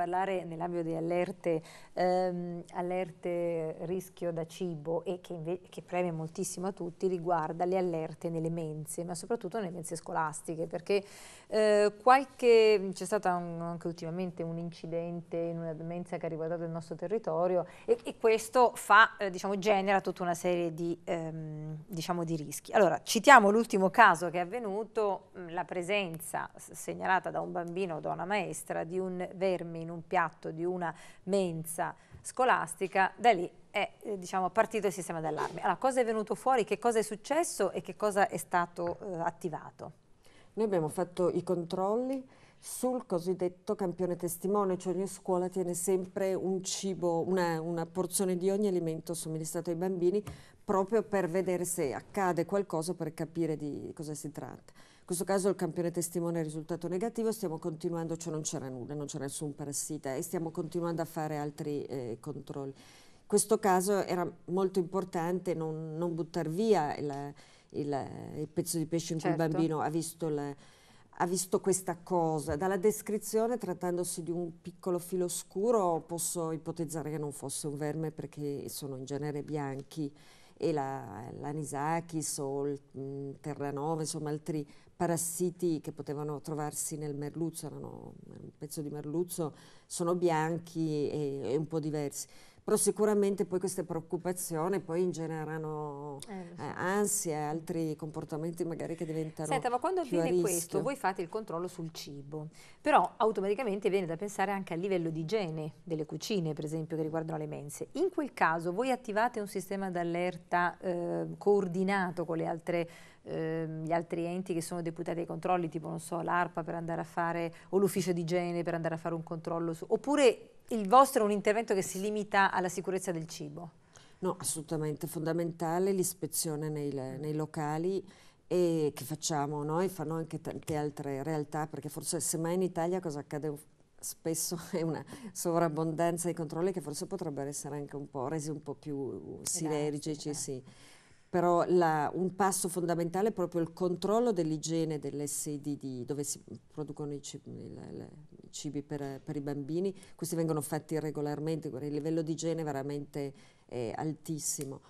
parlare nell'ambito di allerte, ehm, allerte, rischio da cibo e che, che preme moltissimo a tutti riguarda le allerte nelle mense, ma soprattutto nelle mense scolastiche, perché eh, qualche, c'è stato un, anche ultimamente un incidente in una mensa che ha riguardato il nostro territorio e, e questo fa, eh, diciamo, genera tutta una serie di, ehm, diciamo, di rischi. Allora, citiamo l'ultimo caso che è avvenuto, mm, la presenza segnalata da un bambino o da una maestra di un verme in in un piatto di una mensa scolastica, da lì è eh, diciamo, partito il sistema d'allarme. Allora, cosa è venuto fuori, che cosa è successo e che cosa è stato eh, attivato? Noi abbiamo fatto i controlli sul cosiddetto campione testimone, cioè ogni scuola tiene sempre un cibo, una, una, porzione di ogni alimento somministrato ai bambini proprio per vedere se accade qualcosa, per capire di cosa si tratta. In questo caso il campione testimone è risultato negativo, stiamo continuando, cioè non c'era nulla, non c'era nessun parassita e stiamo continuando a fare altri eh, controlli. In questo caso era molto importante non, non buttare via il, il, il, pezzo di pesce in certo. cui il certo. bambino ha visto la ha visto questa cosa. Dalla descrizione, trattandosi di un piccolo filo scuro, posso ipotizzare che non fosse un verme perché sono in genere bianchi e l'anisakis o il mh, mm, terranove, insomma altri parassiti che potevano trovarsi nel merluzzo, erano un pezzo di merluzzo, sono bianchi e, e un po' diversi però sicuramente poi queste preoccupazioni poi ingenerano eh, eh, ansie e altri comportamenti magari che diventano Senta, ma quando avviene questo voi fate il controllo sul cibo, però automaticamente viene da pensare anche al livello di igiene delle cucine per esempio che riguardano le mense. In quel caso voi attivate un sistema d'allerta eh, coordinato con le altre ehm, gli altri enti che sono deputati ai controlli, tipo non so, l'ARPA per andare a fare, o l'ufficio di igiene per andare a fare un controllo, su, oppure il vostro è un intervento che si limita alla sicurezza del cibo. No, assolutamente fondamentale l'ispezione nei, nei locali e che facciamo noi, fanno anche tante altre realtà, perché forse semmai in Italia cosa accade spesso è una sovrabbondanza di controlli che forse potrebbero essere anche un po' resi un po' più sinergici, sì. Però la, un passo fondamentale è proprio il controllo dell'igiene delle sedi dove si producono i, le, le, cibi per, per, i bambini, questi vengono fatti regolarmente, il livello di igiene è veramente eh, altissimo.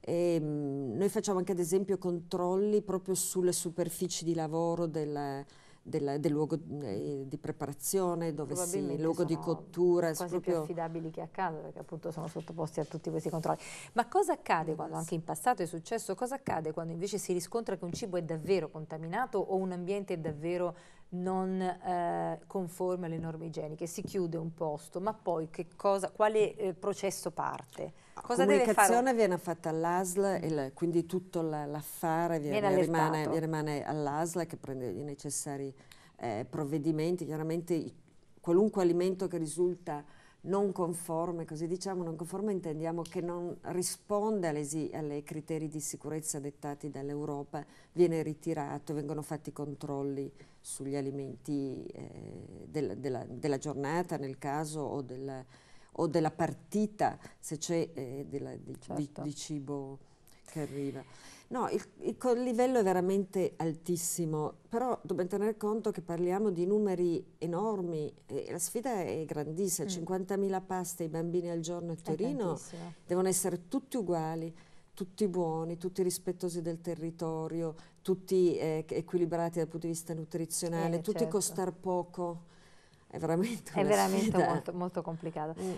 E, ehm, mh, noi facciamo anche ad esempio controlli proprio sulle superfici di lavoro del, del, del luogo eh, di preparazione, dove si, il luogo di cottura. Sono Quasi proprio... più affidabili che a casa, perché appunto sono sottoposti a tutti questi controlli. Ma cosa accade quando, anche in passato è successo, cosa accade quando invece si riscontra che un cibo è davvero contaminato o un ambiente è davvero non eh, conforme alle norme igieniche, si chiude un posto, ma poi cosa, quale eh, processo parte? la ah, comunicazione viene fatta all'ASL, quindi tutto l'affare la, viene, rimane, rimane all'ASL che prende i necessari eh, provvedimenti, chiaramente qualunque alimento che risulta non conforme, così diciamo, non conforme intendiamo che non risponde ai criteri di sicurezza dettati dall'Europa, viene ritirato, vengono fatti controlli sugli alimenti eh, del, della, della, giornata nel caso o, del, o della partita se c'è eh, certo. di, di cibo che arriva. No, il, il, il, livello è veramente altissimo, però dobbiamo tenere conto che parliamo di numeri enormi, e la sfida è grandissima, mm. 50.000 paste ai bambini al giorno a Torino devono essere tutti uguali, tutti buoni, tutti rispettosi del territorio, tutti eh, equilibrati dal punto di vista nutrizionale, eh, tutti certo. costar poco. È veramente, una è veramente molto, molto, complicato. Mm.